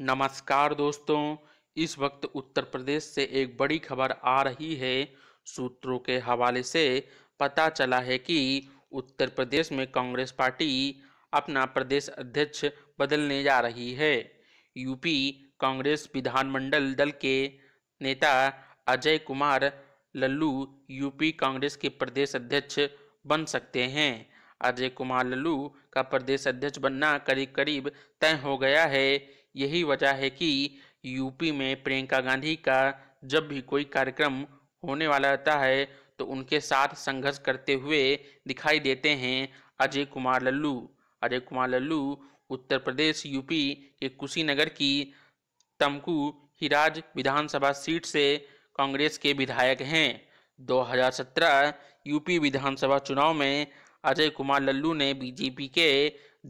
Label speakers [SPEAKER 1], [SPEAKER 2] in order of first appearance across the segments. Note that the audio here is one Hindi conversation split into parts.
[SPEAKER 1] नमस्कार दोस्तों इस वक्त उत्तर प्रदेश से एक बड़ी खबर आ रही है सूत्रों के हवाले से पता चला है कि उत्तर प्रदेश में कांग्रेस पार्टी अपना प्रदेश अध्यक्ष बदलने जा रही है यूपी कांग्रेस विधानमंडल दल के नेता अजय कुमार लल्लू यूपी कांग्रेस के प्रदेश अध्यक्ष बन सकते हैं अजय कुमार लल्लू का प्रदेश अध्यक्ष बनना करीब करीब तय हो गया है यही वजह है कि यूपी में प्रियंका गांधी का जब भी कोई कार्यक्रम होने वाला रहता है तो उनके साथ संघर्ष करते हुए दिखाई देते हैं अजय कुमार लल्लू अजय कुमार लल्लू उत्तर प्रदेश यूपी के कुशीनगर की तमकू हिराज विधानसभा सीट से कांग्रेस के विधायक हैं 2017 यूपी विधानसभा चुनाव में अजय कुमार लल्लू ने बीजेपी के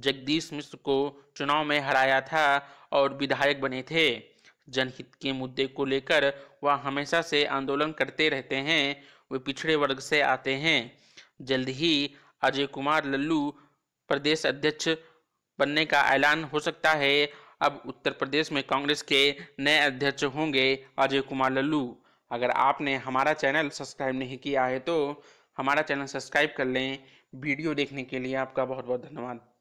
[SPEAKER 1] जगदीश मिश्र को चुनाव में हराया था और विधायक बने थे जनहित के मुद्दे को लेकर वह हमेशा से आंदोलन करते रहते हैं वे पिछड़े वर्ग से आते हैं जल्द ही अजय कुमार लल्लू प्रदेश अध्यक्ष बनने का ऐलान हो सकता है अब उत्तर प्रदेश में कांग्रेस के नए अध्यक्ष होंगे अजय कुमार लल्लू अगर आपने हमारा चैनल सब्सक्राइब नहीं किया है तो हमारा चैनल सब्सक्राइब कर लें वीडियो देखने के लिए आपका बहुत बहुत धन्यवाद